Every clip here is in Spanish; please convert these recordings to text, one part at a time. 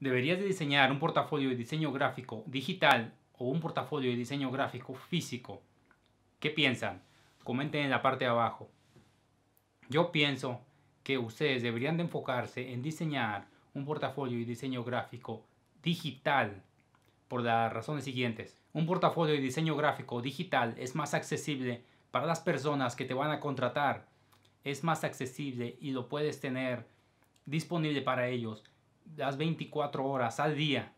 deberías de diseñar un portafolio de diseño gráfico digital o un portafolio de diseño gráfico físico. ¿Qué piensan? Comenten en la parte de abajo. Yo pienso que ustedes deberían de enfocarse en diseñar un portafolio de diseño gráfico digital por las razones siguientes. Un portafolio de diseño gráfico digital es más accesible para las personas que te van a contratar. Es más accesible y lo puedes tener disponible para ellos las 24 horas al día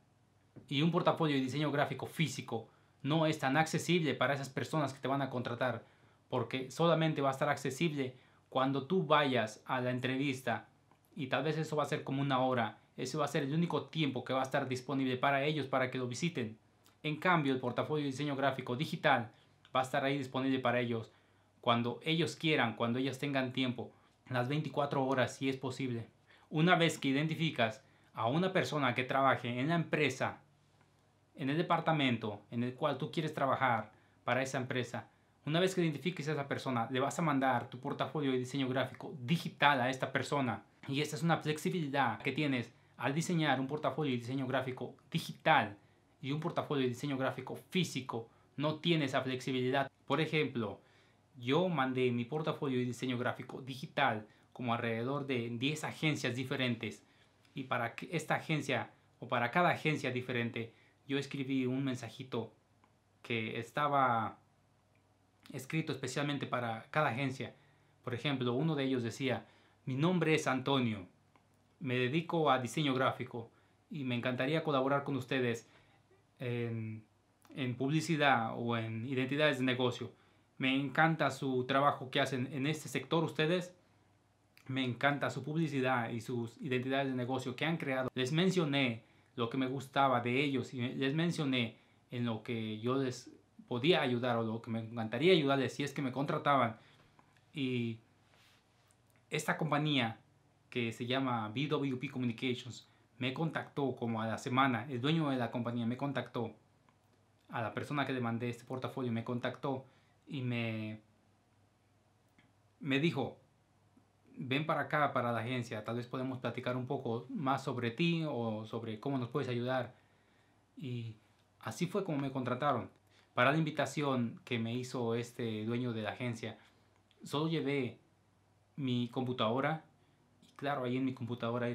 y un portafolio de diseño gráfico físico no es tan accesible para esas personas que te van a contratar, porque solamente va a estar accesible cuando tú vayas a la entrevista y tal vez eso va a ser como una hora, ese va a ser el único tiempo que va a estar disponible para ellos para que lo visiten. En cambio, el portafolio de diseño gráfico digital va a estar ahí disponible para ellos cuando ellos quieran, cuando ellos tengan tiempo, las 24 horas si es posible. Una vez que identificas a una persona que trabaje en la empresa, en el departamento en el cual tú quieres trabajar para esa empresa, una vez que identifiques a esa persona, le vas a mandar tu portafolio de diseño gráfico digital a esta persona. Y esta es una flexibilidad que tienes al diseñar un portafolio de diseño gráfico digital y un portafolio de diseño gráfico físico. No tienes esa flexibilidad. Por ejemplo, yo mandé mi portafolio de diseño gráfico digital como alrededor de 10 agencias diferentes y para esta agencia o para cada agencia diferente, yo escribí un mensajito que estaba escrito especialmente para cada agencia. Por ejemplo, uno de ellos decía, mi nombre es Antonio, me dedico a diseño gráfico y me encantaría colaborar con ustedes en, publicidad o en identidades de negocio. Me encanta su trabajo que hacen en este sector ustedes me encanta su publicidad y sus identidades de negocio que han creado. Les mencioné lo que me gustaba de ellos y les mencioné en lo que yo les podía ayudar o lo que me encantaría ayudarles si es que me contrataban. Y esta compañía que se llama BWP Communications me contactó como a la semana, el dueño de la compañía me contactó, a la persona que le mandé este portafolio me contactó y me, me dijo, ven para acá, para la agencia, tal vez podemos platicar un poco más sobre ti o sobre cómo nos puedes ayudar. Y así fue como me contrataron. Para la invitación que me hizo este dueño de la agencia, solo llevé mi computadora y claro, ahí en mi computadora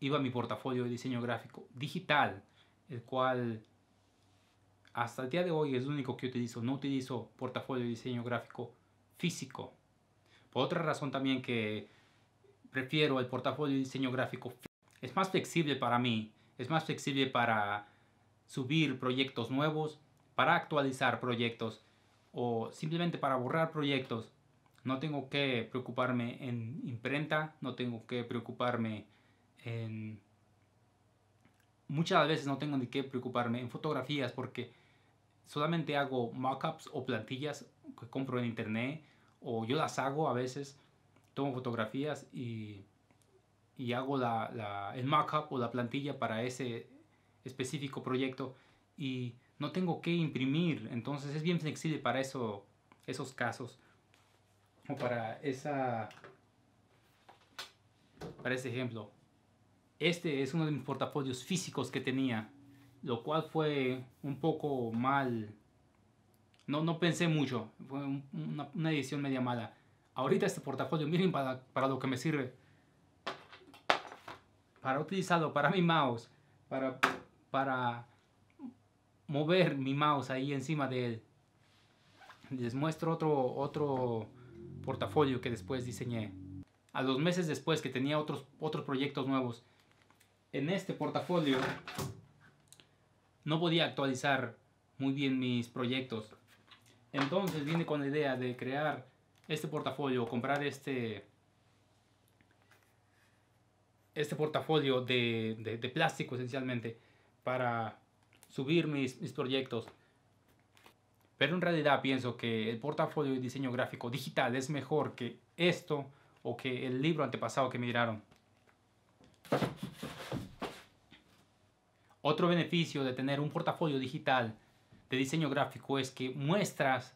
iba mi portafolio de diseño gráfico digital, el cual hasta el día de hoy es lo único que utilizo. No utilizo portafolio de diseño gráfico físico. Por otra razón también que prefiero el portafolio de diseño gráfico. Es más flexible para mí, es más flexible para subir proyectos nuevos, para actualizar proyectos o simplemente para borrar proyectos. No tengo que preocuparme en imprenta, no tengo que preocuparme en... Muchas veces no tengo ni que preocuparme en fotografías porque solamente hago mockups o plantillas que compro en internet o yo las hago a veces tomo fotografías y, hago la, el mockup o la plantilla para ese específico proyecto y no tengo que imprimir, entonces es bien flexible para eso, esos casos o para, esa, para ese ejemplo. Este es uno de mis portafolios físicos que tenía, lo cual fue un poco mal. No, no pensé mucho, fue una edición media mala ahorita este portafolio, miren para, lo que me sirve. Para utilizarlo, para mi mouse, para, para mover mi mouse ahí encima de él. Les muestro otro, otro portafolio que después diseñé. A los meses después que tenía otros, otros proyectos nuevos. En este portafolio no podía actualizar muy bien mis proyectos. Entonces vine con la idea de crear este portafolio, comprar este, este portafolio de, plástico esencialmente para subir mis, mis proyectos. Pero en realidad pienso que el portafolio de diseño gráfico digital es mejor que esto o que el libro antepasado que me miraron. Otro beneficio de tener un portafolio digital de diseño gráfico es que muestras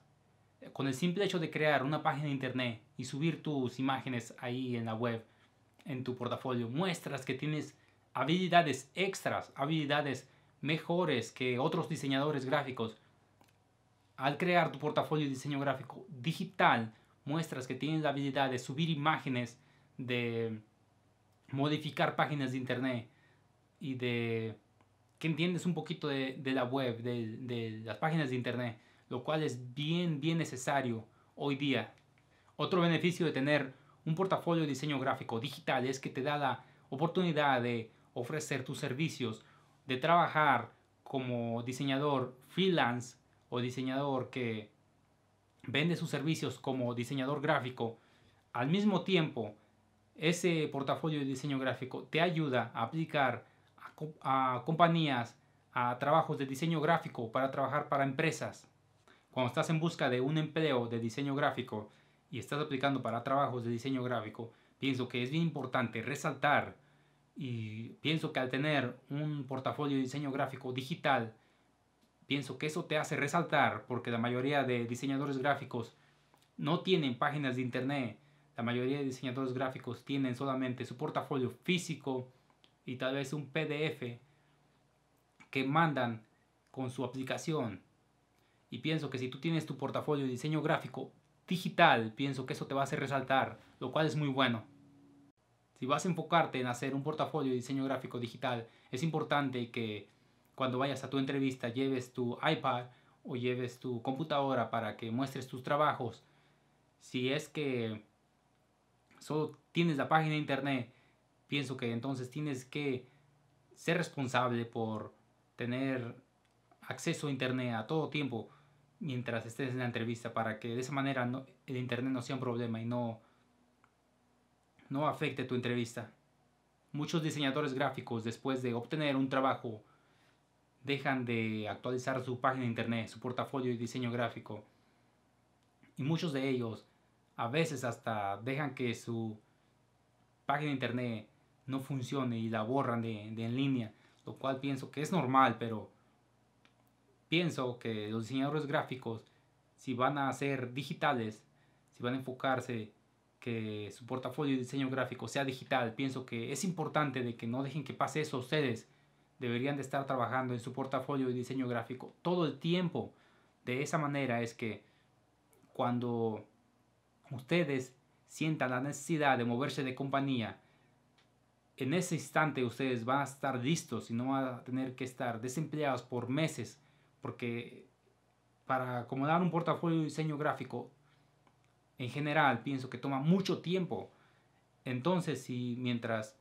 con el simple hecho de crear una página de internet y subir tus imágenes ahí en la web, en tu portafolio, muestras que tienes habilidades extras, habilidades mejores que otros diseñadores gráficos. Al crear tu portafolio de diseño gráfico digital, muestras que tienes la habilidad de subir imágenes, de modificar páginas de internet y de que entiendes un poquito de, la web, de las páginas de internet lo cual es bien, bien necesario hoy día. Otro beneficio de tener un portafolio de diseño gráfico digital es que te da la oportunidad de ofrecer tus servicios, de trabajar como diseñador freelance o diseñador que vende sus servicios como diseñador gráfico. Al mismo tiempo, ese portafolio de diseño gráfico te ayuda a aplicar a, compañías, a trabajos de diseño gráfico para trabajar para empresas. Cuando estás en busca de un empleo de diseño gráfico y estás aplicando para trabajos de diseño gráfico, pienso que es bien importante resaltar y pienso que al tener un portafolio de diseño gráfico digital, pienso que eso te hace resaltar porque la mayoría de diseñadores gráficos no tienen páginas de internet. La mayoría de diseñadores gráficos tienen solamente su portafolio físico y tal vez un PDF que mandan con su aplicación y pienso que si tú tienes tu portafolio de diseño gráfico digital, pienso que eso te va a hacer resaltar, lo cual es muy bueno. Si vas a enfocarte en hacer un portafolio de diseño gráfico digital, es importante que cuando vayas a tu entrevista lleves tu iPad o lleves tu computadora para que muestres tus trabajos. Si es que solo tienes la página de internet, pienso que entonces tienes que ser responsable por tener acceso a internet a todo tiempo mientras estés en la entrevista para que de esa manera el internet no sea un problema y no, no afecte tu entrevista. Muchos diseñadores gráficos después de obtener un trabajo dejan de actualizar su página de internet, su portafolio y diseño gráfico. Y muchos de ellos a veces hasta dejan que su página de internet no funcione y la borran de en línea, lo cual pienso que es normal, pero pienso que los diseñadores gráficos, si van a ser digitales, si van a enfocarse que su portafolio de diseño gráfico sea digital, pienso que es importante de que no dejen que pase eso ustedes. Deberían de estar trabajando en su portafolio de diseño gráfico todo el tiempo. De esa manera es que cuando ustedes sientan la necesidad de moverse de compañía, en ese instante ustedes van a estar listos y no van a tener que estar desempleados por meses porque para acomodar un portafolio de diseño gráfico, en general pienso que toma mucho tiempo. Entonces, si mientras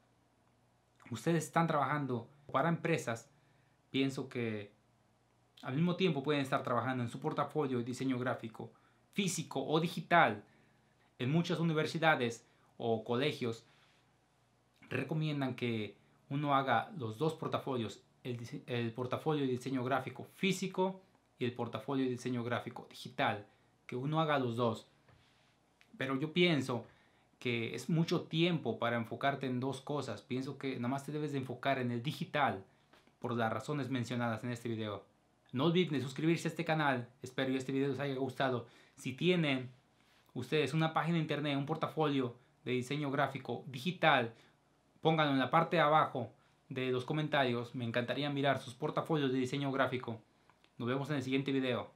ustedes están trabajando para empresas, pienso que al mismo tiempo pueden estar trabajando en su portafolio de diseño gráfico, físico o digital. En muchas universidades o colegios recomiendan que uno haga los dos portafolios el, portafolio de diseño gráfico físico y el portafolio de diseño gráfico digital, que uno haga los dos. Pero yo pienso que es mucho tiempo para enfocarte en dos cosas. Pienso que nada más te debes de enfocar en el digital por las razones mencionadas en este video. No olviden suscribirse a este canal. Espero que este video les haya gustado. Si tienen ustedes una página de internet, un portafolio de diseño gráfico digital, pónganlo en la parte de abajo de los comentarios. Me encantaría mirar sus portafolios de diseño gráfico. Nos vemos en el siguiente video.